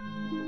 Thank you.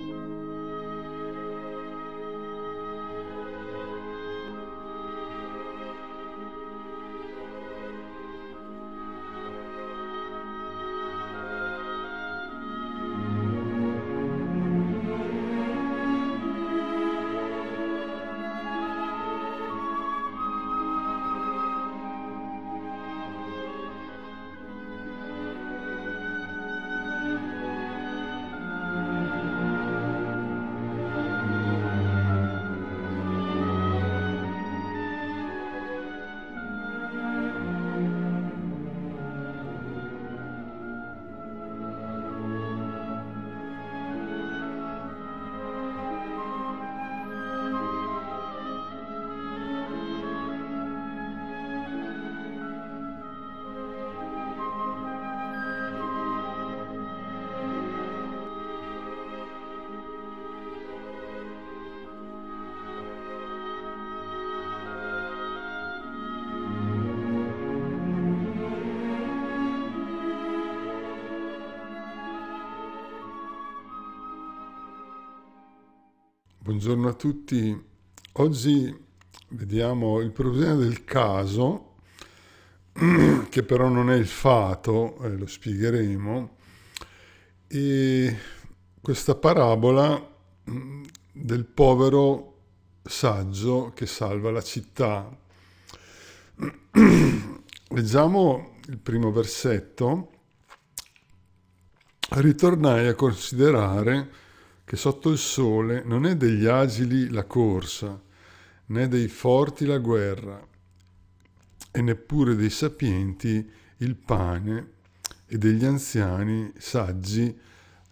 Buongiorno a tutti. Oggi vediamo il problema del caso, che però non è il fato, eh, lo spiegheremo, e questa parabola mm, del povero saggio che salva la città. Leggiamo il primo versetto. Ritornai a considerare che sotto il sole non è degli agili la corsa, né dei forti la guerra, e neppure dei sapienti il pane, e degli anziani saggi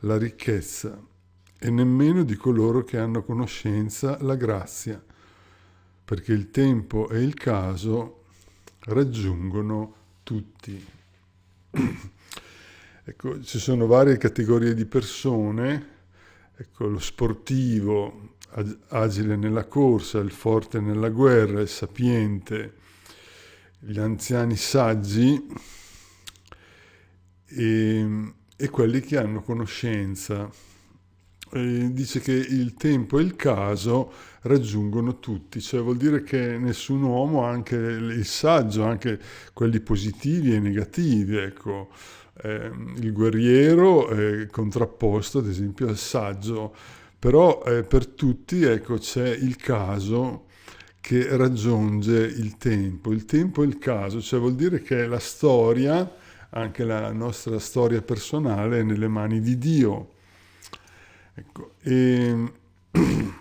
la ricchezza, e nemmeno di coloro che hanno conoscenza la grazia, perché il tempo e il caso raggiungono tutti. ecco, ci sono varie categorie di persone ecco, lo sportivo, agile nella corsa, il forte nella guerra, il sapiente, gli anziani saggi e, ehm, e quelli che hanno conoscenza. E dice che il tempo e il caso raggiungono tutti, cioè vuol dire che nessun uomo, anche il saggio, anche quelli positivi e negativi, ecco, eh, il guerriero è eh, contrapposto ad esempio al saggio, però eh, per tutti ecco, c'è il caso che raggiunge il tempo, il tempo è il caso, cioè vuol dire che la storia, anche la nostra storia personale è nelle mani di Dio. Ecco, e, ehm,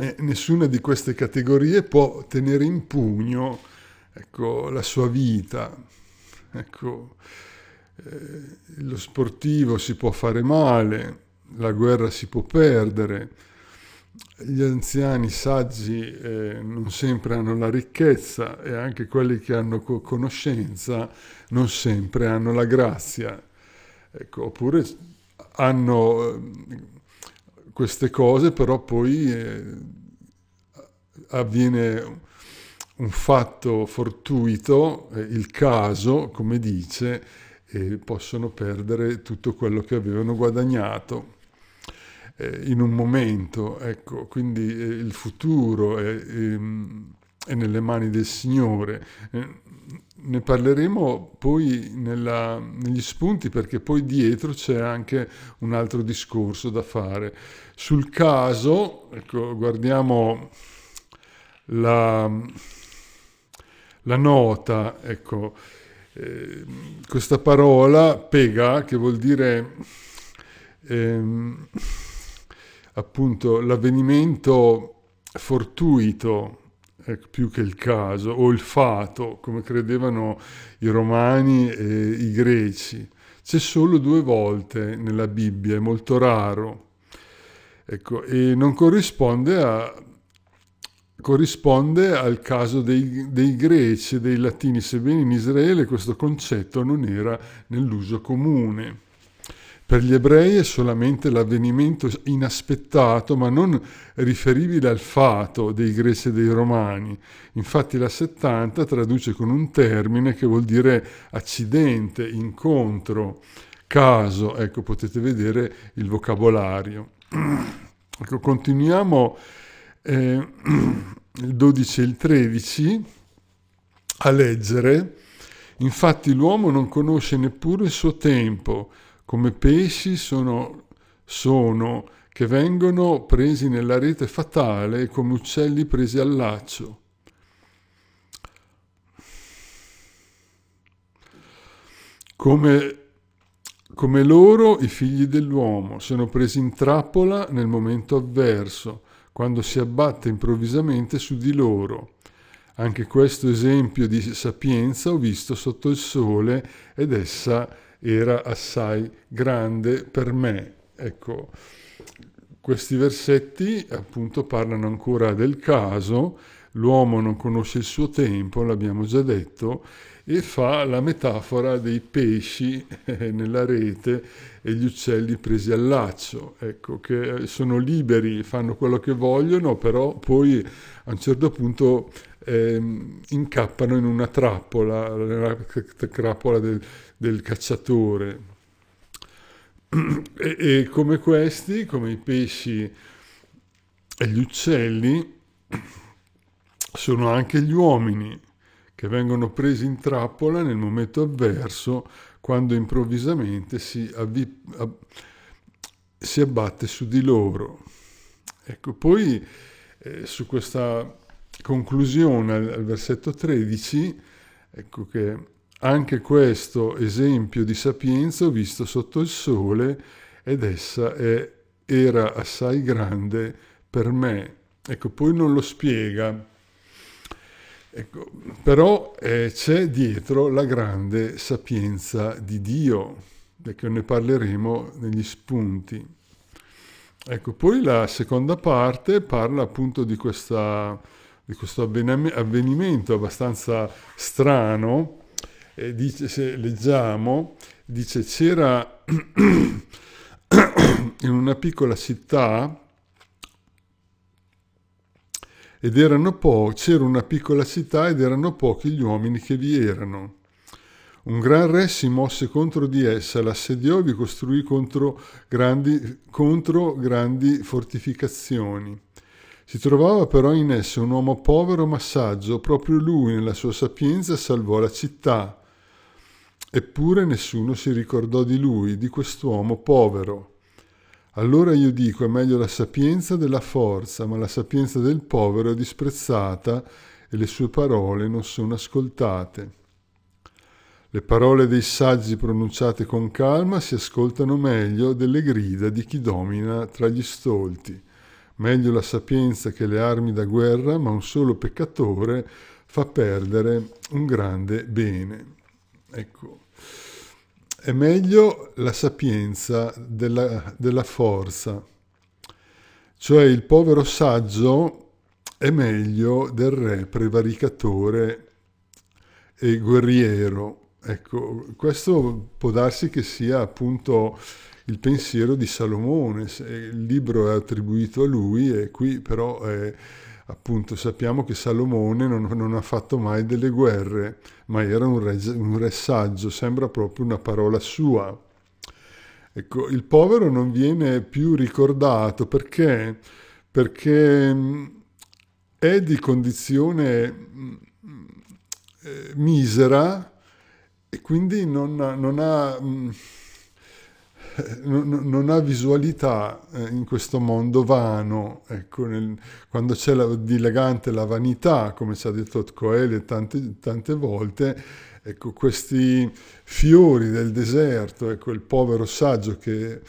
e nessuna di queste categorie può tenere in pugno ecco, la sua vita. Ecco, eh, lo sportivo si può fare male, la guerra si può perdere, gli anziani saggi eh, non sempre hanno la ricchezza e anche quelli che hanno conoscenza non sempre hanno la grazia. Ecco, oppure hanno eh, queste cose, però poi eh, avviene un fatto fortuito, eh, il caso, come dice, e possono perdere tutto quello che avevano guadagnato eh, in un momento. Ecco, quindi eh, il futuro è, è, ehm, è, nelle mani del Signore. Eh, ne parleremo poi nella, negli spunti perché poi dietro c'è anche un altro discorso da fare. Sul caso, ecco, guardiamo la, la nota, ecco, questa parola pega, che vuol dire ehm, appunto l'avvenimento fortuito eh, più che il caso, o il fato, come credevano i romani e i greci. C'è solo due volte nella Bibbia, è molto raro. Ecco, e non corrisponde a corrisponde al caso dei, dei greci e dei latini, sebbene in Israele questo concetto non era nell'uso comune. Per gli ebrei è solamente l'avvenimento inaspettato, ma non riferibile al fato dei greci e dei romani. Infatti la 70 traduce con un termine che vuol dire accidente, incontro, caso. Ecco, potete vedere il vocabolario. Ecco, continuiamo eh, il 12 e il 13, a leggere, infatti l'uomo non conosce neppure il suo tempo, come pesci sono, sono che vengono presi nella rete fatale e come uccelli presi al laccio. Come, come loro i figli dell'uomo sono presi in trappola nel momento avverso quando si abbatte improvvisamente su di loro. Anche questo esempio di sapienza ho visto sotto il sole ed essa era assai grande per me. Ecco, questi versetti appunto parlano ancora del caso, l'uomo non conosce il suo tempo, l'abbiamo già detto, e fa la metafora dei pesci nella rete e gli uccelli presi al laccio, ecco, che eh, sono liberi, fanno quello che vogliono, però poi a un certo punto ehm, incappano in una trappola, nella trappola del, del cacciatore. E, e come questi, come i pesci e gli uccelli, sono anche gli uomini che vengono presi in trappola nel momento avverso quando improvvisamente si, avvi, ab, si abbatte su di loro. Ecco, poi eh, su questa conclusione al, al versetto 13, ecco che anche questo esempio di sapienza ho visto sotto il sole ed essa è, era assai grande per me. Ecco, poi non lo spiega Ecco, però eh, c'è dietro la grande sapienza di Dio, di cui ne parleremo negli spunti. Ecco, poi la seconda parte parla appunto di, questa, di questo avvenimento abbastanza strano. Eh, dice, se leggiamo, dice c'era in una piccola città ed erano po- c'era una piccola città ed erano pochi gli uomini che vi erano. Un gran re si mosse contro di essa, l'assediò e vi costruì contro grandi, contro grandi fortificazioni. Si trovava però in essa un uomo povero ma saggio, proprio lui nella sua sapienza salvò la città. Eppure nessuno si ricordò di lui, di quest'uomo povero. Allora io dico è meglio la sapienza della forza, ma la sapienza del povero è disprezzata e le sue parole non sono ascoltate. Le parole dei saggi pronunciate con calma si ascoltano meglio delle grida di chi domina tra gli stolti. Meglio la sapienza che le armi da guerra, ma un solo peccatore fa perdere un grande bene. Ecco. È meglio la sapienza della, della forza, cioè il povero saggio è meglio del re prevaricatore e guerriero. Ecco, questo può darsi che sia appunto il pensiero di Salomone, il libro è attribuito a lui e qui però è appunto sappiamo che Salomone non, non, ha fatto mai delle guerre, ma era un re, un re saggio, sembra proprio una parola sua. Ecco, il povero non viene più ricordato perché, perché mm, è di condizione mm, eh, misera e quindi non, non ha mm, non ha visualità eh, in questo mondo vano, ecco, nel, quando c'è la, di elegante la vanità, come ci ha detto Coelho tante, tante volte, ecco, questi fiori del deserto, ecco, il povero saggio che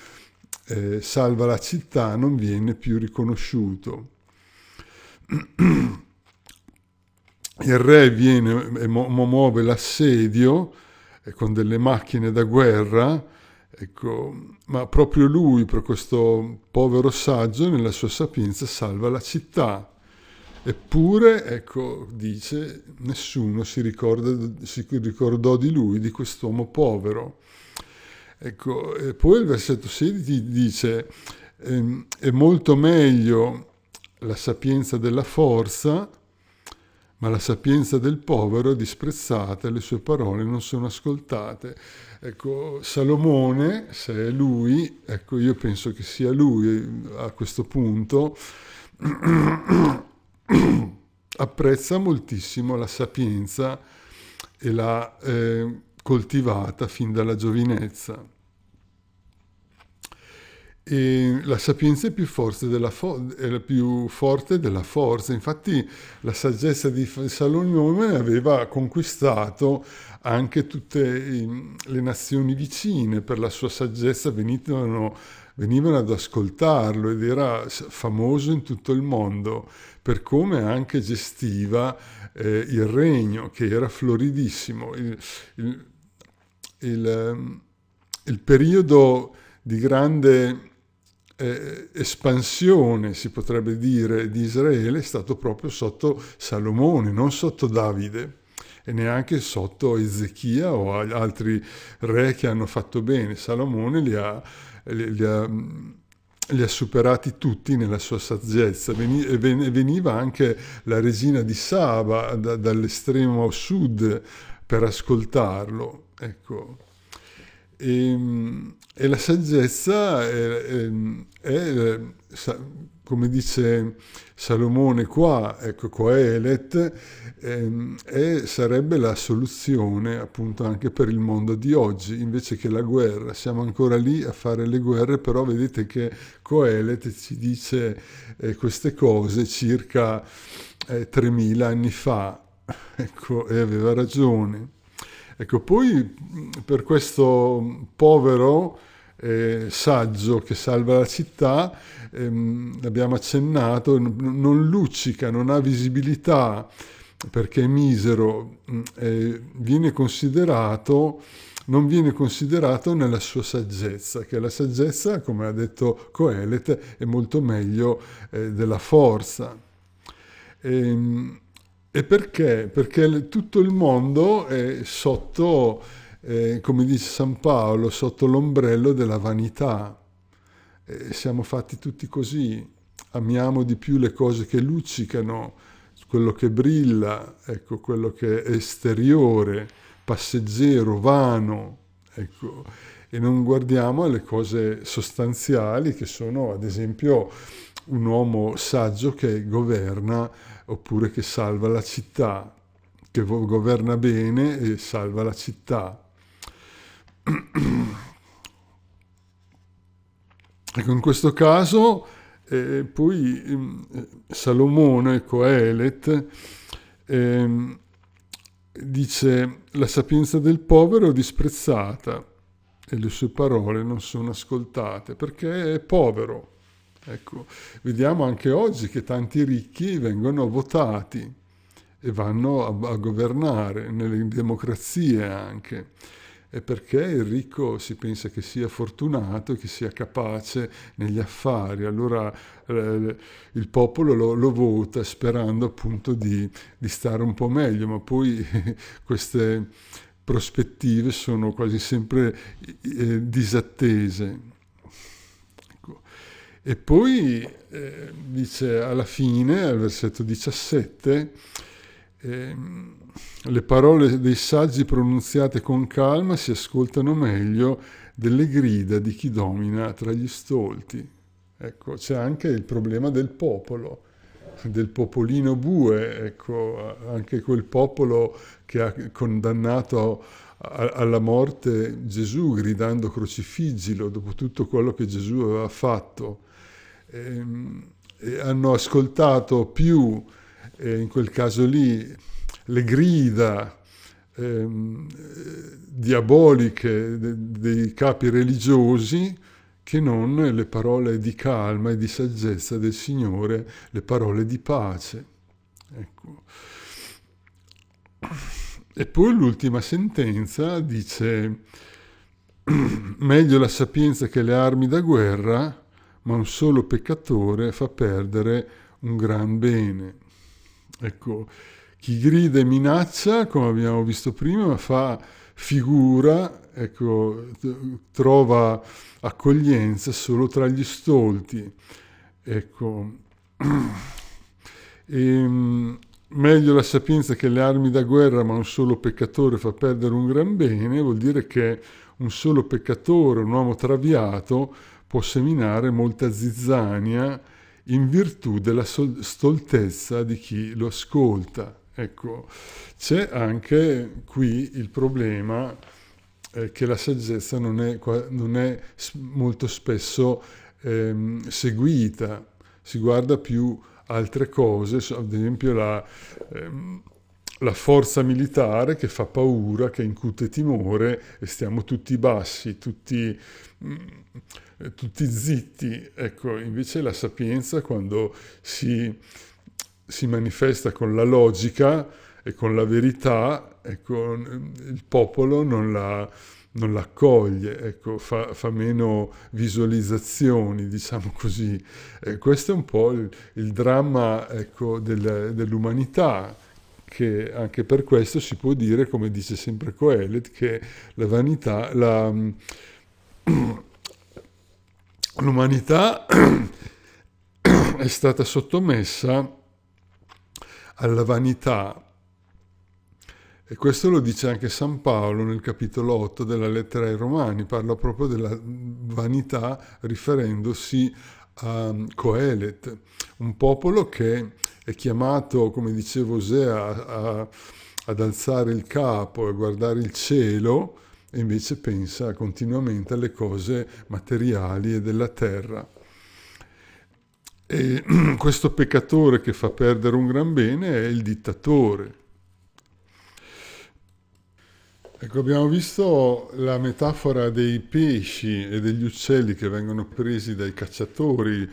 eh, salva la città non viene più riconosciuto. Il re viene e muove l'assedio eh, con delle macchine da guerra, Ecco, ma proprio lui, per questo povero saggio, nella sua sapienza salva la città. Eppure, ecco, dice, nessuno si, ricorda, si ricordò di lui, di quest'uomo povero. Ecco, e poi il versetto 16 dice, ehm, è molto meglio la sapienza della forza, ma la sapienza del povero è disprezzata, le sue parole non sono ascoltate. Ecco, Salomone, se è lui, ecco, io penso che sia lui eh, a questo punto, apprezza moltissimo la sapienza e l'ha eh, coltivata fin dalla giovinezza. E la sapienza è più, fo- è più, forte della forza, infatti la saggezza di Salomone aveva conquistato anche tutte ehm, le nazioni vicine per la sua saggezza, venivano, venivano ad ascoltarlo ed era famoso in tutto il mondo per come anche gestiva eh, il regno, che era floridissimo. Il, il, il, ehm, il periodo di grande eh, espansione, si potrebbe dire, di Israele è stato proprio sotto Salomone, non sotto Davide e neanche sotto Ezechia o altri re che hanno fatto bene. Salomone li ha, li, li ha, mm, li ha superati tutti nella sua saggezza. Veniva anche la regina di Saba da, dall'estremo sud per ascoltarlo. Ecco. E, ehm, e la saggezza è, ehm, è, è, come dice Salomone qua, ecco Coelet, ehm, è, sarebbe la soluzione appunto anche per il mondo di oggi, invece che la guerra. Siamo ancora lì a fare le guerre, però vedete che Coelet ci dice eh, queste cose circa eh, 3000 anni fa, ecco, e aveva ragione. Ecco, poi per questo povero eh, saggio che salva la città, ehm, abbiamo accennato, non luccica, non ha visibilità perché è misero, eh, viene considerato non viene considerato nella sua saggezza, che la saggezza, come ha detto Coelet, è molto meglio eh, della forza. E, ehm, e perché? Perché tutto il mondo è sotto, eh, come dice San Paolo, sotto l'ombrello della vanità. Eh, siamo fatti tutti così, amiamo di più le cose che luccicano, quello che brilla, ecco, quello che è esteriore, passeggero, vano, ecco, e non guardiamo alle cose sostanziali che sono, ad esempio, un uomo saggio che governa oppure che salva la città, che governa bene e salva la città. Ecco, in questo caso eh, poi eh, Salomone, Coelet, eh, dice la sapienza del povero è disprezzata e le sue parole non sono ascoltate perché è povero. Ecco, vediamo anche oggi che tanti ricchi vengono votati e vanno a, a governare nelle democrazie anche. E perché il ricco si pensa che sia fortunato, che sia capace negli affari. Allora eh, il popolo lo, lo, vota sperando appunto di, di, stare un po' meglio, ma poi queste prospettive sono quasi sempre eh, disattese. E poi eh, dice alla fine, al versetto 17, eh, le parole dei saggi pronunziate con calma si ascoltano meglio delle grida di chi domina tra gli stolti. Ecco, c'è anche il problema del popolo, del popolino bue, ecco, anche quel popolo che ha condannato alla morte Gesù gridando crocifiggilo dopo tutto quello che Gesù aveva fatto eh, hanno ascoltato più, eh, in quel caso lì, le grida eh, diaboliche dei capi religiosi che non le parole di calma e di saggezza del Signore, le parole di pace. Ecco. E poi l'ultima sentenza dice meglio la sapienza che le armi da guerra, ma un solo peccatore fa perdere un gran bene. Ecco, chi grida e minaccia, come abbiamo visto prima, fa figura, ecco, trova accoglienza solo tra gli stolti. Ecco. E, ehm, meglio la sapienza che le armi da guerra, ma un solo peccatore fa perdere un gran bene, vuol dire che un solo peccatore, un uomo traviato, può seminare molta zizzania in virtù della stoltezza di chi lo ascolta. Ecco, c'è anche qui il problema eh, che la saggezza non è, non è molto spesso ehm, seguita, si guarda più altre cose, ad esempio la, ehm, la forza militare che fa paura, che incute timore e stiamo tutti bassi, tutti... Mh, mm, eh, tutti zitti. Ecco, invece la sapienza quando si, si manifesta con la logica e con la verità, ecco, il popolo non la non l'accoglie, ecco, fa, fa, meno visualizzazioni, diciamo così. Eh, questo è un po' il, il dramma ecco, del, dell'umanità, che anche per questo si può dire, come dice sempre Coelet, che la vanità, la, l'umanità è stata sottomessa alla vanità. E questo lo dice anche San Paolo nel capitolo 8 della lettera ai Romani, parla proprio della vanità riferendosi a um, Coelet, un popolo che è chiamato, come diceva Osea, ad alzare il capo e guardare il cielo, e invece pensa continuamente alle cose materiali e della terra. E questo peccatore che fa perdere un gran bene è il dittatore, Ecco, abbiamo visto la metafora dei pesci e degli uccelli che vengono presi dai cacciatori,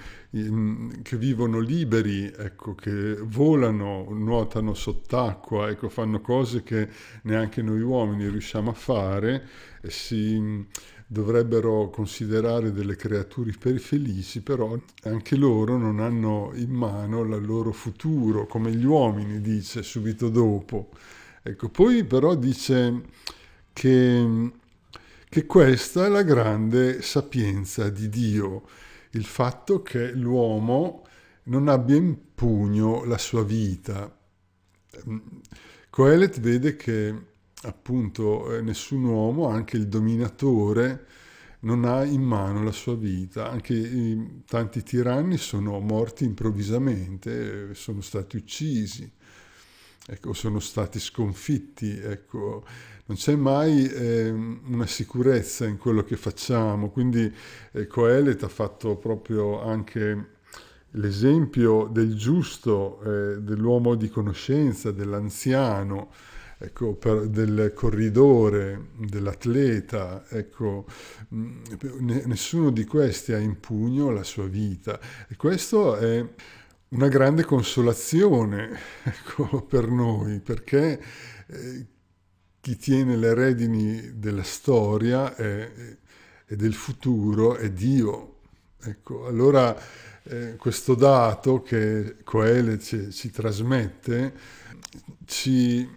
che vivono liberi, ecco, che volano, nuotano sott'acqua, ecco, fanno cose che neanche noi uomini riusciamo a fare, si mm, dovrebbero considerare delle creature felici, però anche loro non hanno in mano il loro futuro, come gli uomini, dice subito dopo. Ecco, poi però dice che, che questa è la grande sapienza di Dio, il fatto che l'uomo non abbia in pugno la sua vita. Mm, Coelet vede che appunto eh, nessun uomo, anche il dominatore, non ha in mano la sua vita. Anche i, tanti tiranni sono morti improvvisamente, eh, sono stati uccisi, ecco, sono stati sconfitti. Ecco non c'è mai eh, una sicurezza in quello che facciamo, quindi eh, Coelet ha fatto proprio anche l'esempio del giusto, eh, dell'uomo di conoscenza, dell'anziano, ecco, per, del corridore, dell'atleta, ecco, mh, mm, nessuno di questi ha in pugno la sua vita e questo è una grande consolazione ecco, per noi perché eh, chi tiene le redini della storia e, e del futuro è Dio. Ecco, allora eh, questo dato che Coele ci, ci trasmette ci,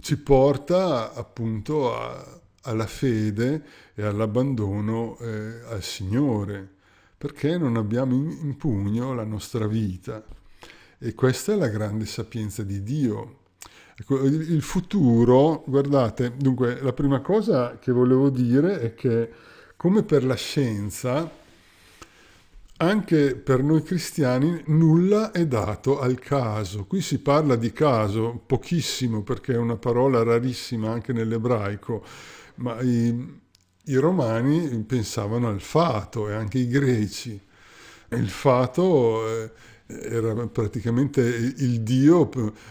ci, porta appunto a, alla fede e all'abbandono eh, al Signore, perché non abbiamo in, in pugno la nostra vita. E questa è la grande sapienza di Dio, Ecco, il futuro, guardate, dunque la prima cosa che volevo dire è che come per la scienza, anche per noi cristiani nulla è dato al caso. Qui si parla di caso pochissimo perché è una parola rarissima anche nell'ebraico, ma i, i romani pensavano al fato e anche i greci. Il fato... Eh, era praticamente il Dio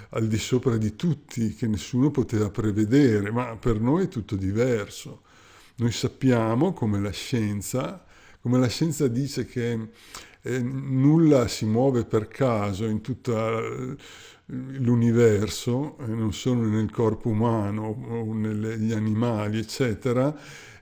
al di sopra di tutti, che nessuno poteva prevedere, ma per noi è tutto diverso. Noi sappiamo, come la scienza, come la scienza dice che eh, nulla si muove per caso in tutta eh, l'universo, eh, non solo nel corpo umano o negli animali, eccetera,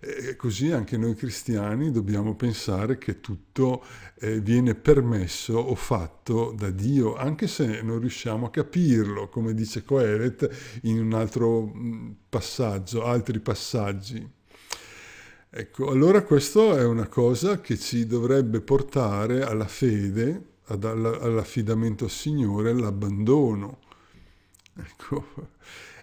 e così anche noi cristiani dobbiamo pensare che tutto eh, viene permesso o fatto da Dio, anche se non riusciamo a capirlo, come dice Coelet in un altro mm, passaggio, altri passaggi. Ecco, allora questa è una cosa che ci dovrebbe portare alla fede, ad, all'affidamento al Signore, all'abbandono. Ecco,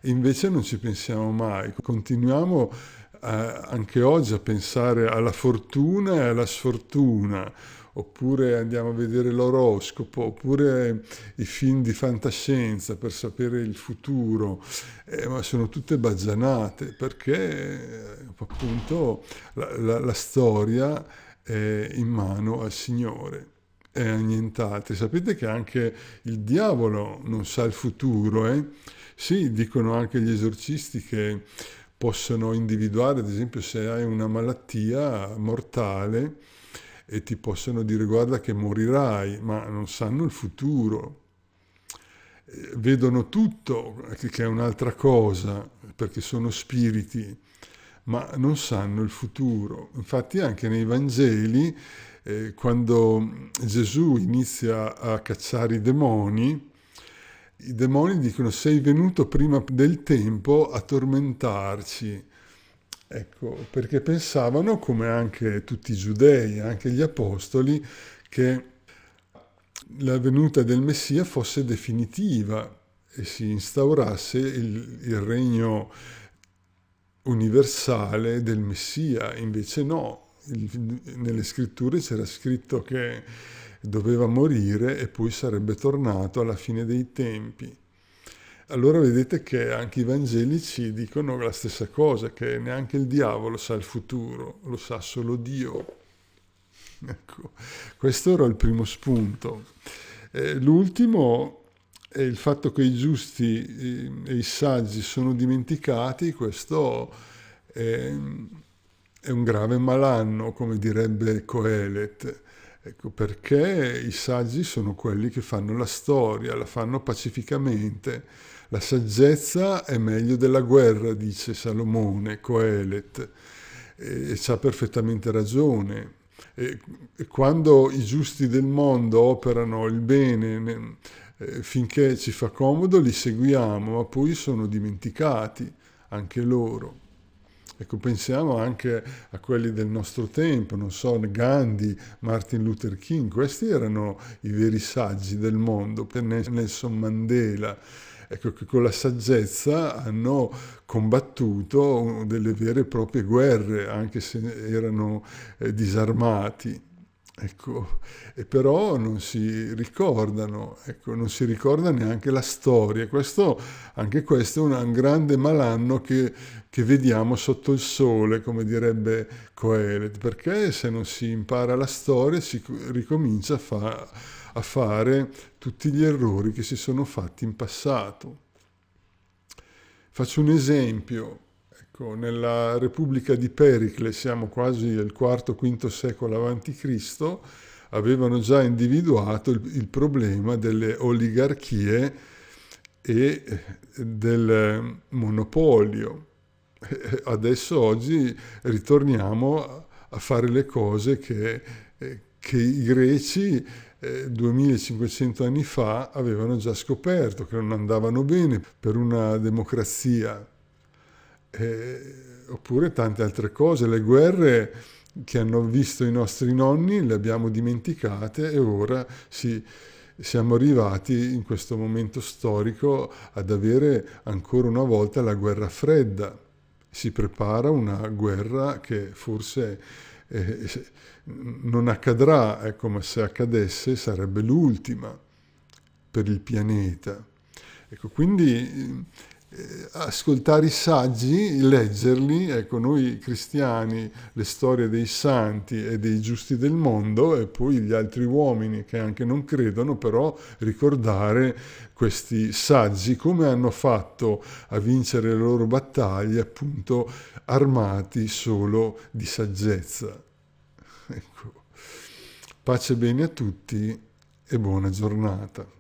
e invece non ci pensiamo mai, continuiamo a anche oggi a pensare alla fortuna e alla sfortuna, oppure andiamo a vedere l'oroscopo, oppure i film di fantascienza per sapere il futuro, eh, ma sono tutte baggianate perché eh, appunto la, la, la, storia è in mano al Signore e a nient'altro. Sapete che anche il diavolo non sa il futuro, eh? Sì, dicono anche gli esorcisti che possono individuare, ad esempio, se hai una malattia mortale e ti possono dire guarda che morirai, ma non sanno il futuro. Eh, vedono tutto, che è un'altra cosa, perché sono spiriti, ma non sanno il futuro. Infatti anche nei Vangeli, eh, quando Gesù inizia a cacciare i demoni, i demoni dicono sei venuto prima del tempo a tormentarci. Ecco, perché pensavano, come anche tutti i giudei, anche gli apostoli, che la venuta del Messia fosse definitiva e si instaurasse il, il regno universale del Messia. Invece no, il, nelle scritture c'era scritto che doveva morire e poi sarebbe tornato alla fine dei tempi. Allora vedete che anche i Vangelici dicono la stessa cosa, che neanche il diavolo sa il futuro, lo sa solo Dio. Ecco, questo era il primo spunto. Eh, l'ultimo è il fatto che i giusti eh, e i saggi sono dimenticati, questo è, è un grave malanno, come direbbe Coelet Ecco perché i saggi sono quelli che fanno la storia, la fanno pacificamente. La saggezza è meglio della guerra, dice Salomone, Coelet, e, e ha perfettamente ragione. E, e quando i giusti del mondo operano il bene ne, eh, finché ci fa comodo, li seguiamo, ma poi sono dimenticati anche loro. Ecco, pensiamo anche a quelli del nostro tempo, non so, Gandhi, Martin Luther King, questi erano i veri saggi del mondo, Nelson Mandela, ecco, che con la saggezza hanno combattuto delle vere e proprie guerre, anche se erano eh, disarmati. Ecco, e però non si ricordano, ecco, non si ricorda neanche la storia. Questo, anche questo è un, un grande malanno che, che, vediamo sotto il sole, come direbbe Coelet, perché se non si impara la storia si ricomincia a, fa, a fare tutti gli errori che si sono fatti in passato. Faccio un esempio. Ecco, nella Repubblica di Pericle, siamo quasi al IV-V secolo a.C., avevano già individuato il, il problema delle oligarchie e eh, del monopolio. Eh, adesso oggi ritorniamo a fare le cose che, eh, che i greci eh, 2500 anni fa avevano già scoperto, che non andavano bene per una democrazia eh, oppure tante altre cose. Le guerre che hanno visto i nostri nonni le abbiamo dimenticate e ora si, siamo arrivati in questo momento storico ad avere ancora una volta la guerra fredda. Si prepara una guerra che forse eh, non accadrà, ecco, eh, ma se accadesse sarebbe l'ultima per il pianeta. Ecco, quindi eh, ascoltare i saggi, leggerli, ecco noi cristiani, le storie dei santi e dei giusti del mondo e poi gli altri uomini che anche non credono, però ricordare questi saggi come hanno fatto a vincere le loro battaglie appunto armati solo di saggezza. Ecco. Pace bene a tutti e buona giornata.